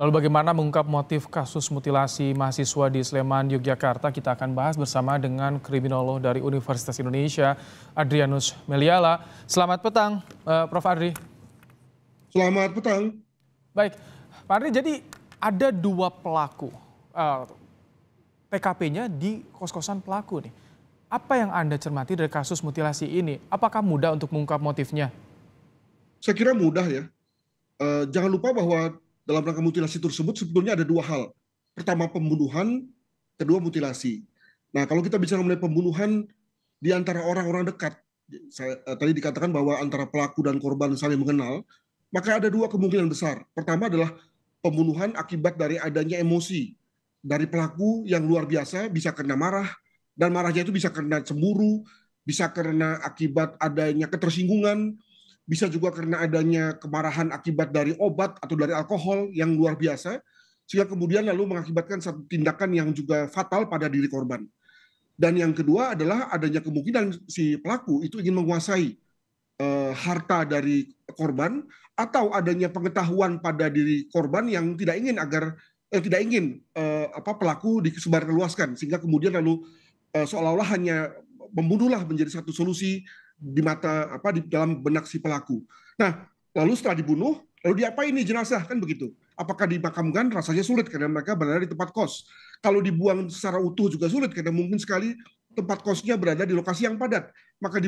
Lalu bagaimana mengungkap motif kasus mutilasi mahasiswa di Sleman, Yogyakarta? Kita akan bahas bersama dengan kriminolog dari Universitas Indonesia, Adrianus Meliala. Selamat petang, eh, Prof. Adri. Selamat petang. Baik, Pak Adri, jadi ada dua pelaku. Uh, eh, TKP-nya di kos-kosan pelaku nih. Apa yang Anda cermati dari kasus mutilasi ini? Apakah mudah untuk mengungkap motifnya? Saya kira mudah ya. Eh, jangan lupa bahwa dalam rangka mutilasi tersebut sebetulnya ada dua hal. Pertama pembunuhan, kedua mutilasi. Nah, kalau kita bicara mengenai pembunuhan di antara orang-orang dekat, saya, eh, tadi dikatakan bahwa antara pelaku dan korban saling mengenal, maka ada dua kemungkinan besar. Pertama adalah pembunuhan akibat dari adanya emosi dari pelaku yang luar biasa bisa karena marah dan marahnya itu bisa karena cemburu, bisa karena akibat adanya ketersinggungan, bisa juga karena adanya kemarahan akibat dari obat atau dari alkohol yang luar biasa, sehingga kemudian lalu mengakibatkan satu tindakan yang juga fatal pada diri korban. Dan yang kedua adalah adanya kemungkinan si pelaku itu ingin menguasai eh, harta dari korban atau adanya pengetahuan pada diri korban yang tidak ingin agar eh, tidak ingin eh, apa pelaku disebarluaskan sehingga kemudian lalu eh, seolah-olah hanya membunuhlah menjadi satu solusi di mata apa di dalam benak si pelaku. Nah, lalu setelah dibunuh, lalu diapain ini jenazah kan begitu? Apakah dimakamkan rasanya sulit karena mereka berada di tempat kos. Kalau dibuang secara utuh juga sulit karena mungkin sekali tempat kosnya berada di lokasi yang padat. Maka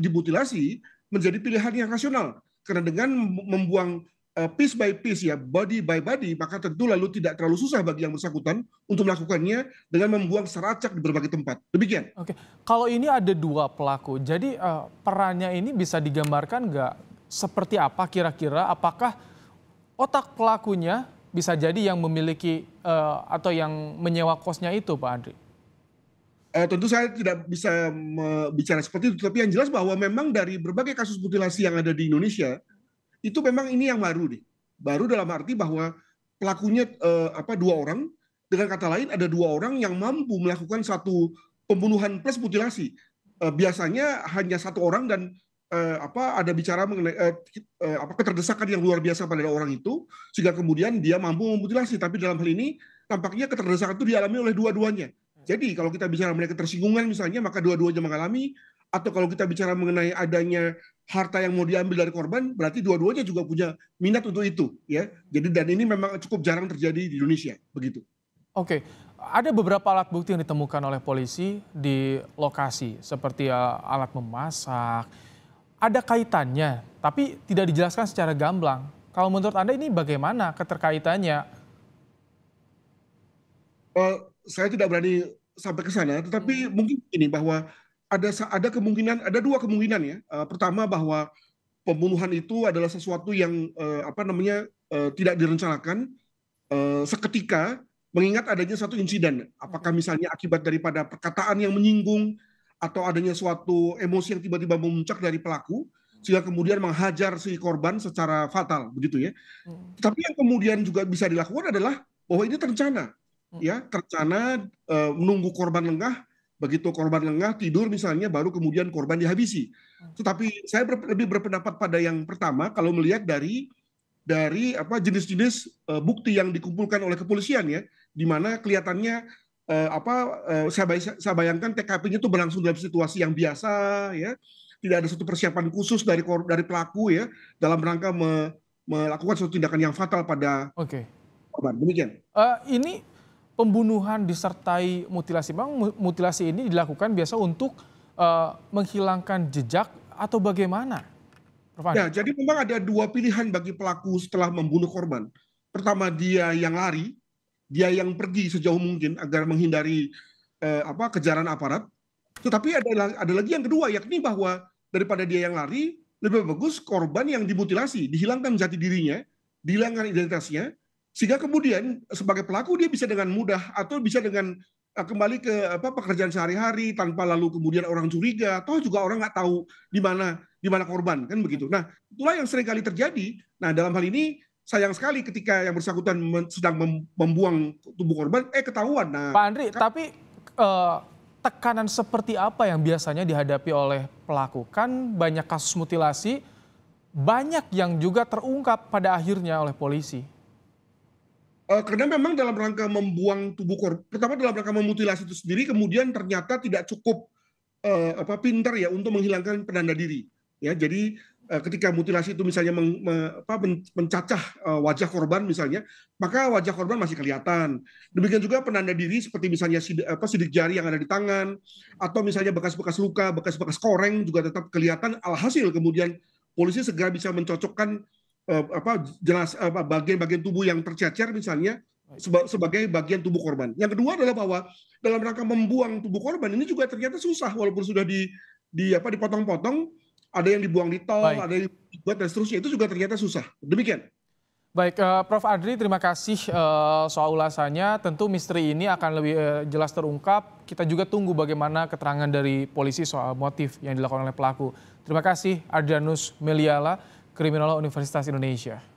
dimutilasi menjadi pilihan yang rasional karena dengan membuang Eh, piece by piece ya, body by body, maka tentu lalu tidak terlalu susah bagi yang bersangkutan untuk melakukannya dengan membuang seracak di berbagai tempat. Demikian. Oke, kalau ini ada dua pelaku, jadi uh, perannya ini bisa digambarkan nggak seperti apa kira-kira? Apakah otak pelakunya bisa jadi yang memiliki uh, atau yang menyewa kosnya itu, Pak Andri? Uh, tentu saya tidak bisa bicara seperti itu, tapi yang jelas bahwa memang dari berbagai kasus mutilasi yang ada di Indonesia, itu memang ini yang baru nih. Baru dalam arti bahwa pelakunya eh, apa dua orang, dengan kata lain ada dua orang yang mampu melakukan satu pembunuhan plus mutilasi. Eh, biasanya hanya satu orang dan eh, apa ada bicara mengenai eh, eh apa keterdesakan yang luar biasa pada orang itu sehingga kemudian dia mampu memutilasi. Tapi dalam hal ini tampaknya keterdesakan itu dialami oleh dua-duanya. Jadi kalau kita bicara mengenai ketersinggungan misalnya maka dua-duanya mengalami atau kalau kita bicara mengenai adanya harta yang mau diambil dari korban berarti dua-duanya juga punya minat untuk itu ya. Jadi dan ini memang cukup jarang terjadi di Indonesia begitu. Oke, ada beberapa alat bukti yang ditemukan oleh polisi di lokasi seperti eh, alat memasak. Ada kaitannya, tapi tidak dijelaskan secara gamblang. Kalau menurut Anda ini bagaimana keterkaitannya? Uh, saya tidak berani sampai ke sana, tetapi hmm. mungkin ini bahwa ada ada kemungkinan ada dua kemungkinan ya. Uh, pertama bahwa pembunuhan itu adalah sesuatu yang uh, apa namanya uh, tidak direncanakan uh, seketika mengingat adanya satu insiden. Apakah misalnya akibat daripada perkataan yang menyinggung atau adanya suatu emosi yang tiba-tiba memuncak dari pelaku sehingga kemudian menghajar si korban secara fatal begitu ya. Hmm. Tapi yang kemudian juga bisa dilakukan adalah bahwa ini terencana mm. ya, terencana uh, menunggu korban lengah begitu korban lengah tidur misalnya baru kemudian korban dihabisi. Hmm. Tetapi saya ber, lebih berpendapat pada yang pertama kalau melihat dari dari apa jenis-jenis uh, bukti yang dikumpulkan oleh kepolisian ya, di mana kelihatannya uh, apa uh, saya, bay saya bayangkan TKP-nya itu berlangsung dalam situasi yang biasa ya, tidak ada satu persiapan khusus dari dari pelaku ya dalam rangka me melakukan suatu tindakan yang fatal pada okay. korban. Demikian. Uh, ini pembunuhan disertai mutilasi. Bang, mutilasi ini dilakukan biasa untuk uh, menghilangkan jejak atau bagaimana? Ya, jadi memang ada dua pilihan bagi pelaku setelah membunuh korban. Pertama dia yang lari, dia yang pergi sejauh mungkin agar menghindari eh, apa kejaran aparat. Tetapi ada ada lagi yang kedua yakni bahwa daripada dia yang lari, lebih bagus korban yang dimutilasi, dihilangkan jati dirinya, dihilangkan identitasnya, sehingga kemudian sebagai pelaku dia bisa dengan mudah atau bisa dengan eh, kembali ke apa pekerjaan sehari-hari tanpa lalu kemudian orang curiga atau juga orang nggak tahu di mana di mana korban kan begitu nah itulah yang sering kali terjadi nah dalam hal ini sayang sekali ketika yang bersangkutan sedang membuang tubuh korban eh ketahuan nah Pak Andri kan, tapi uh, tekanan seperti apa yang biasanya dihadapi oleh pelaku kan banyak kasus mutilasi banyak yang juga terungkap pada akhirnya oleh polisi Eh, karena memang dalam rangka membuang tubuh korban, pertama dalam rangka memutilasi itu sendiri, kemudian ternyata tidak cukup uh, apa pintar ya untuk menghilangkan penanda diri. Ya, jadi uh, ketika mutilasi itu misalnya meng, me, apa, mencacah uh, wajah korban misalnya, maka wajah korban masih kelihatan. Demikian juga penanda diri seperti misalnya sidik, apa, sidik jari yang ada di tangan, atau misalnya bekas-bekas luka, bekas-bekas koreng juga tetap kelihatan. Alhasil kemudian polisi segera bisa mencocokkan Eh, apa jelas eh, bagian-bagian tubuh yang tercecer misalnya sebagai bagian tubuh korban. Yang kedua adalah bahwa dalam rangka membuang tubuh korban ini juga ternyata susah walaupun sudah di di apa dipotong-potong, ada yang dibuang di tol, Baik. ada yang dibuat dan seterusnya itu juga ternyata susah. Demikian. Baik, uh, Prof. Adri, terima kasih uh, soal ulasannya. Tentu misteri ini akan lebih uh, jelas terungkap. Kita juga tunggu bagaimana keterangan dari polisi soal motif yang dilakukan oleh pelaku. Terima kasih, Adrianus Meliala. Kriminolog Universitas Indonesia.